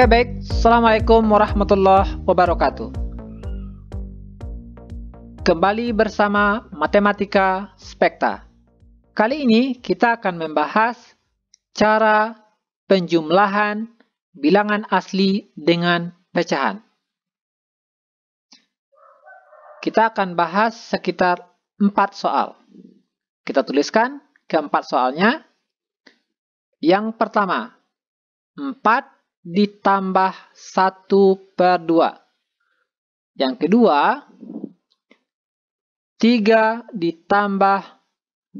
Oke baik, Assalamualaikum warahmatullahi wabarakatuh Kembali bersama Matematika Spekta Kali ini kita akan membahas cara penjumlahan bilangan asli dengan pecahan Kita akan bahas sekitar 4 soal Kita tuliskan keempat soalnya Yang pertama 4 ditambah 1 per 2. Yang kedua, 3 ditambah 2,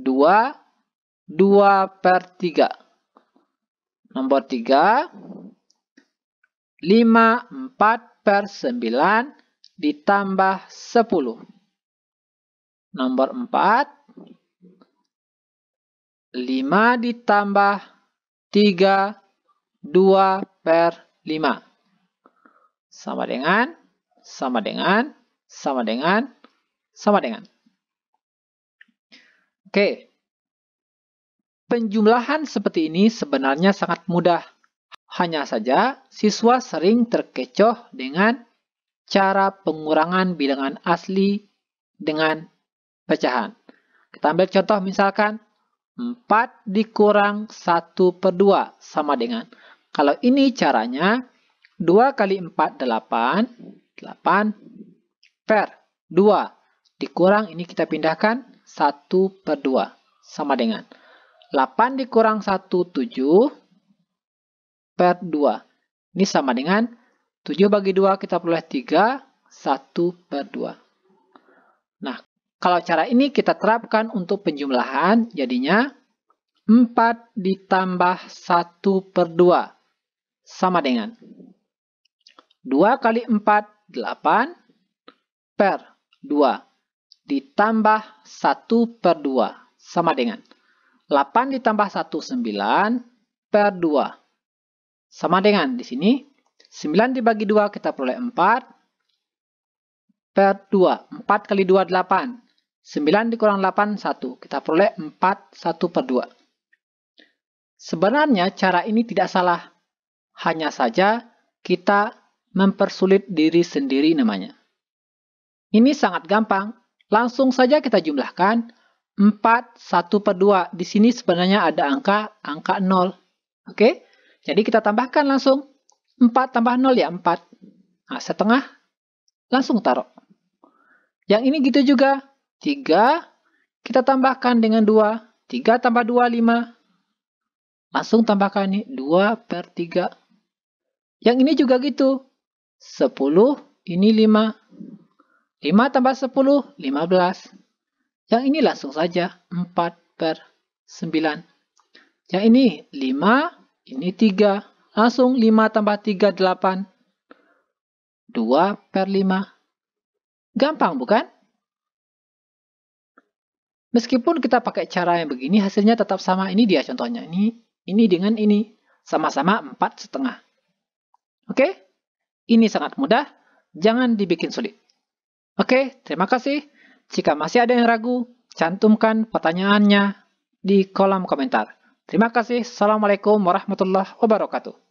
2 per 3. Nomor 3, 5, 4 per 9 ditambah 10. Nomor 4, 5 ditambah 3, 2 per 5. Sama dengan, sama dengan, sama dengan, sama dengan. Oke. Penjumlahan seperti ini sebenarnya sangat mudah. Hanya saja, siswa sering terkecoh dengan cara pengurangan bilangan asli dengan pecahan. Kita ambil contoh misalkan 4 dikurang 1 per 2 sama dengan kalau ini caranya, 2 kali 4, 8, 8 per 2. Dikurang ini kita pindahkan 1 per 2. Sama dengan 8 dikurang 1, 7 per 2. Ini sama dengan 7 bagi 2 kita peroleh 3, 1 per 2. Nah, kalau cara ini kita terapkan untuk penjumlahan, jadinya 4 ditambah 1 per 2 sama dengan 2 kali 4, 8 per 2 ditambah 1 per 2 sama dengan 8 ditambah 1, 9 per 2 sama dengan di sini 9 dibagi 2 kita peroleh 4 per 2 4 kali 2, 8 9 dikurang 8, 1. Kita peroleh 4, 1 per 2. Sebenarnya cara ini tidak salah. Hanya saja kita mempersulit diri sendiri namanya. Ini sangat gampang. Langsung saja kita jumlahkan 4, 1 per 2. Di sini sebenarnya ada angka, angka 0. Oke, jadi kita tambahkan langsung. 4 tambah 0 ya 4. Nah, setengah langsung taruh. Yang ini gitu juga. 3, kita tambahkan dengan 2. 3 tambah 2, 5. Langsung tambahkan ini, 2 per 3. Yang ini juga gitu. 10, ini 5. 5 tambah 10, 15. Yang ini langsung saja 4 per 9. Yang ini 5, ini 3. Langsung 5 tambah 3, 8. 2 per 5. Gampang bukan? Meskipun kita pakai cara yang begini, hasilnya tetap sama. Ini dia contohnya. Ini, ini dengan ini. Sama-sama 4 setengah. Oke? Okay? Ini sangat mudah, jangan dibikin sulit. Oke, okay, terima kasih. Jika masih ada yang ragu, cantumkan pertanyaannya di kolom komentar. Terima kasih. Assalamualaikum warahmatullahi wabarakatuh.